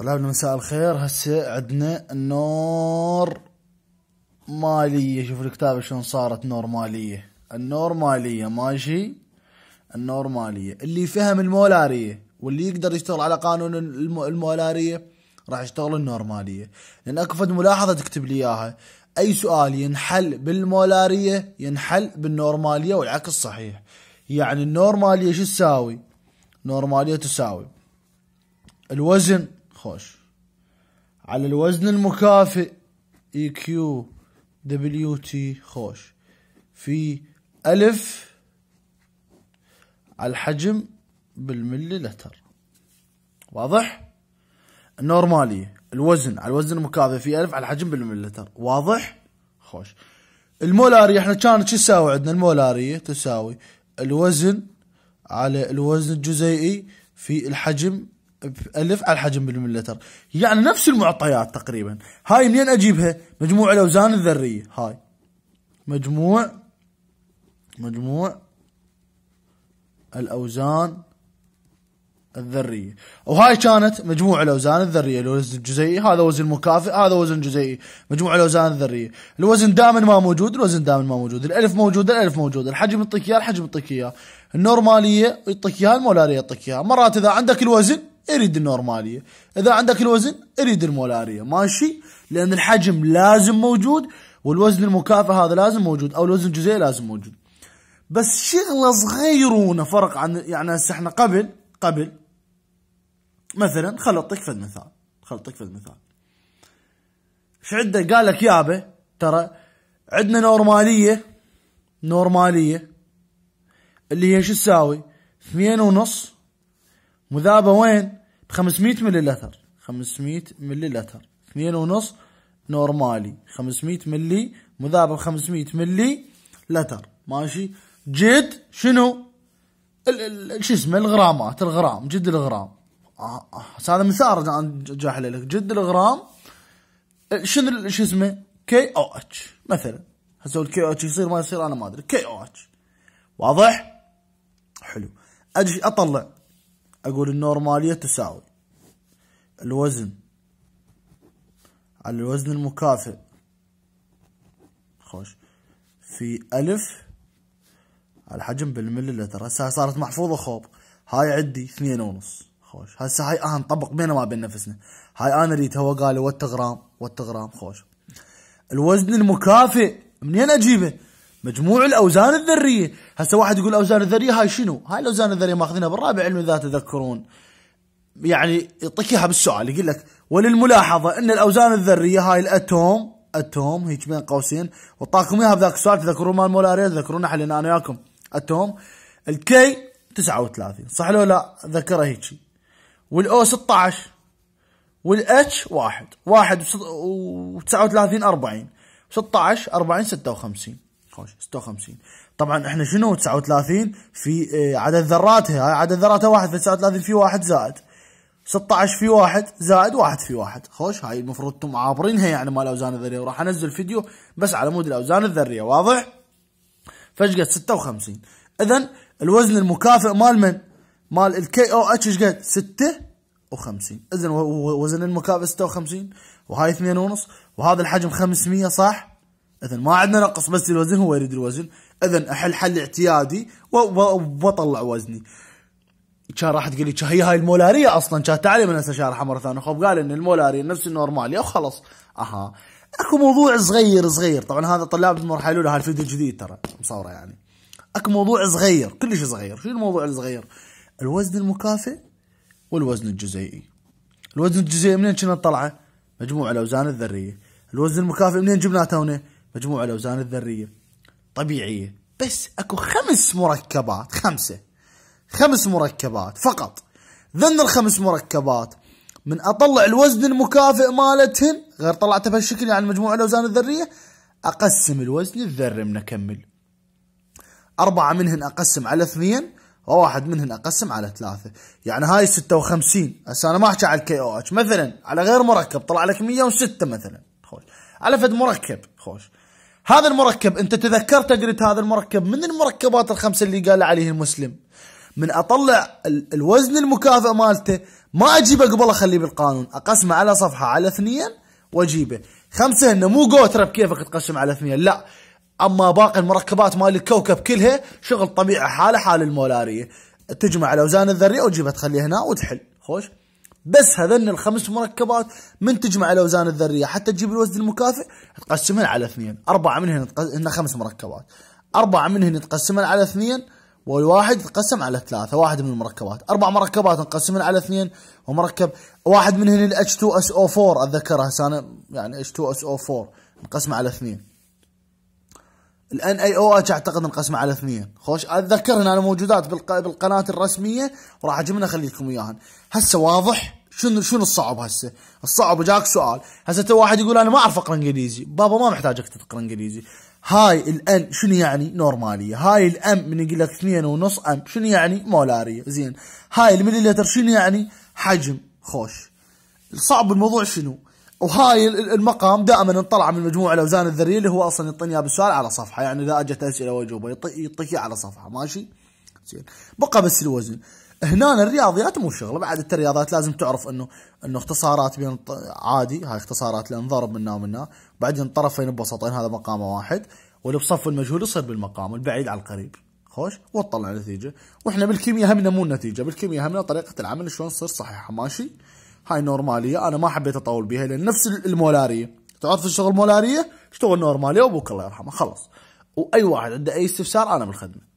طلابنا مساء الخير هسه عندنا النور مالية شوف الكتاب شلون صارت نورمالية النورمالية ماشي النورمالية اللي فهم المولارية واللي يقدر يشتغل على قانون المولارية راح يشتغل النورمالية لأن أكو فد ملاحظة تكتب لي إياها أي سؤال ينحل بالمولارية ينحل بالنورمالية والعكس صحيح يعني النورمالية شو تساوي نورمالية تساوي الوزن خوش على الوزن المكافئ اي كيو دبليو تي خوش في ألف على الحجم بالملي لتر واضح النورمالية الوزن على الوزن المكافئ في ألف على الحجم بالملي لتر واضح خوش المولارية احنا كانت شو تساوي عندنا المولارية تساوي الوزن على الوزن الجزيئي في الحجم بألف على الحجم بالمليتر يعني نفس المعطيات تقريبا هاي منين أجيبها مجموع الأوزان الذرية هاي مجموع مجموع الأوزان الذرية وهاي كانت مجموع الأوزان الذرية الوزن الجزيئي هذا وزن مكافئ هذا وزن جزيئي مجموع الأوزان الذرية الوزن دائما ما موجود الوزن دائما ما موجود الألف موجود الألف موجود الحجم يعطيك إياه الحجم يعطيك إياه النورمالية يعطيك إياها المولارية يعطيك إياها مرات إذا عندك الوزن اريد النورمالية إذا عندك الوزن اريد المولارية ماشي لأن الحجم لازم موجود والوزن المكافئ هذا لازم موجود أو الوزن الجزئي لازم موجود بس شغلة صغيرونة فرق عن يعني هسه احنا قبل قبل مثلا خل اعطيك فد مثال خل اعطيك فد مثال ايش عنده قال لك يابا ترى عندنا نورمالية نورمالية اللي هي شو تساوي؟ اثنين ونص مذابة وين؟ 500 ملي لتر 500 ملي لتر 2.5 نورمالي 500 ملي مذابح 500 ملي لتر ماشي جد شنو شو اسمه الغرامات الغرام جد الغرام آه، آه. هذا مثال انا جاهل لك جد الغرام شنو شو اسمه كي او اتش مثلا هسه الكي او اتش يصير ما يصير انا ما ادري كي او اتش واضح حلو اجي اطلع أقول النورمالية تساوي الوزن على الوزن المكافئ خوش في ألف على حجم بالمليلتر هسه هاي صارت محفوظة خوب هاي عندي اثنين ونص خوش هسه هاي اه نطبق بينا ما بين نفسنا هاي انا اللي هو قال وات غرام وات غرام خوش الوزن المكافئ منين اجيبه مجموع الاوزان الذريه هسه واحد يقول الاوزان الذريه هاي شنو هاي الاوزان الذريه ماخذينها بالرابع علم اذا تذكرون يعني يعطيك اياها بالسؤال يقول لك وللملاحظه ان الاوزان الذريه هاي الاتوم اتوم هيك بين قوسين وطاكم اياها بذاك السؤال تذكرون مال مولاريا تذكرون حلينا انا وياكم اتوم الكي 39 صح لو لا ذكرها هيك والاو 16 والاتش واحد واحد و 39 40 16 40 56 خوش 56 طبعا احنا شنو 39 في آه، عدد ذراتها هاي عدد ذراتها واحد في 39 في واحد زائد 16 في واحد زائد واحد في واحد خوش هاي المفروض انتم عابرينها يعني مال الاوزان الذريه وراح انزل فيديو بس على مود الاوزان الذريه واضح؟ قد 56 اذا الوزن المكافئ مال من؟ مال الكي او اتش ايش قد؟ 56 اذا وزن المكافئ 56 وهاي 2 ونص وهذا الحجم 500 صح؟ اذا ما عندنا نقص بس الوزن هو يريد الوزن اذا احل حل اعتيادي واطلع وزني كان راح تقول لي هي هاي المولاريه اصلا كان تعالي من شارحه مره ثانيه خب قال ان المولاريه نفس النورماليه وخلص اها اكو موضوع صغير صغير طبعا هذا طلاب المرحله الاولى هالفيديو جديد ترى مصوره يعني اكو موضوع صغير كلش صغير شو الموضوع الصغير الوزن المكافئ والوزن الجزيئي الوزن الجزيئي منين كنا طلعه مجموع الاوزان الذريه الوزن المكافئ منين جبناه تونا مجموع الأوزان الذرية طبيعية بس أكو خمس مركبات خمسة خمس مركبات فقط ذن الخمس مركبات من أطلع الوزن المكافئ مالتهن غير طلعته بهالشكل يعني مجموع الأوزان الذرية أقسم الوزن الذري من أكمل أربعة منهن أقسم على اثنين وواحد منهن أقسم على ثلاثة يعني هاي ستة وخمسين هسه أنا ما أحكي على الكي أو اتش مثلا على غير مركب طلع لك مية وستة مثلا خوش على فد مركب خوش هذا المركب انت تذكرت قلت هذا المركب من المركبات الخمسه اللي قال عليه المسلم من اطلع الوزن المكافئ مالته ما اجيبه قبل اخليه بالقانون اقسمه على صفحه على اثنين واجيبه خمسه انه مو قوتر بكيفك تقسم على اثنين لا اما باقي المركبات مال الكوكب كلها شغل طبيعي حاله حال المولاريه تجمع الاوزان الذريه وتجيبها تخليها هنا وتحل خوش بس هذن الخمس مركبات من تجمع الاوزان الذريه حتى تجيب الوزن المكافئ تقسمهن على اثنين، اربعه منهن هن خمس مركبات. اربعه منهن تقسمها على اثنين والواحد تقسم على ثلاثه، واحد من المركبات، اربع مركبات نقسمهن على اثنين ومركب واحد منهن ال H2SO4 اتذكرها هسه انا يعني H2SO4 نقسمه على اثنين. الان اي او اتش اعتقد انقسم على اثنين خوش اتذكرهن انا موجودات بالقناه الرسميه وراح اجيب لنا اخليكم اياهن هسه واضح شنو شنو الصعب هسه الصعب جاك سؤال هسه تو واحد يقول انا ما اعرف اقرا انجليزي بابا ما محتاجك تقرا انجليزي هاي الان شنو يعني نورماليه هاي الام من يقول لك اثنين ونص ام شنو يعني مولاريه زين هاي المليلتر شنو يعني حجم خوش الصعب الموضوع شنو وهاي المقام دائما انطلع من مجموع الاوزان الذريه اللي هو اصلا يعطيني اياه بالسؤال على صفحه يعني اذا اجت اسئله واجوبه يعطيك على صفحه ماشي؟ زين بقى بس الوزن هنا الرياضيات مو شغله بعد انت الرياضيات لازم تعرف انه انه اختصارات بين عادي هاي اختصارات لان ضرب منها ومنها بعدين طرفين بوسطين هذا مقامه واحد واللي بصف المجهول يصير بالمقام البعيد على القريب خوش وتطلع نتيجه واحنا بالكيمياء همنا مو النتيجه بالكيمياء همنا طريقه العمل شلون تصير صحيحه ماشي؟ هاي نورماليه انا ما حبيت اطول بيها لان نفس المولاريه تعرف الشغل مولاريه اشتغل نورماليه وابوك الله يرحمه خلص واي واحد عنده اي استفسار انا بالخدمه